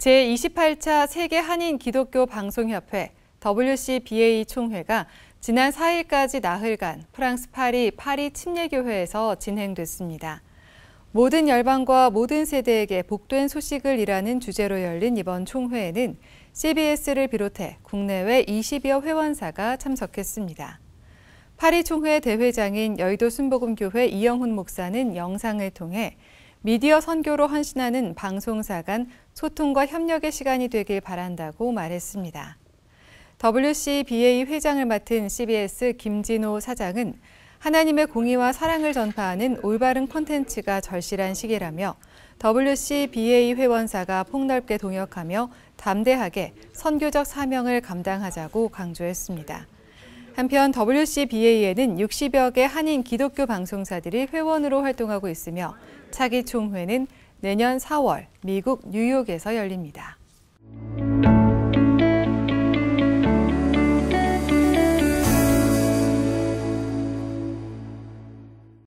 제28차 세계 한인 기독교 방송협회 WCBA 총회가 지난 4일까지 나흘간 프랑스 파리 파리 침례교회에서 진행됐습니다. 모든 열방과 모든 세대에게 복된 소식을 이라는 주제로 열린 이번 총회에는 CBS를 비롯해 국내외 20여 회원사가 참석했습니다. 파리 총회 대회장인 여의도 순복음교회 이영훈 목사는 영상을 통해 미디어 선교로 헌신하는 방송사 간 소통과 협력의 시간이 되길 바란다고 말했습니다. WCBA 회장을 맡은 CBS 김진호 사장은 하나님의 공의와 사랑을 전파하는 올바른 콘텐츠가 절실한 시기라며 WCBA 회원사가 폭넓게 동역하며 담대하게 선교적 사명을 감당하자고 강조했습니다. 한편 WCBA에는 60여 개 한인 기독교 방송사들이 회원으로 활동하고 있으며 차기 총회는 내년 4월 미국 뉴욕에서 열립니다.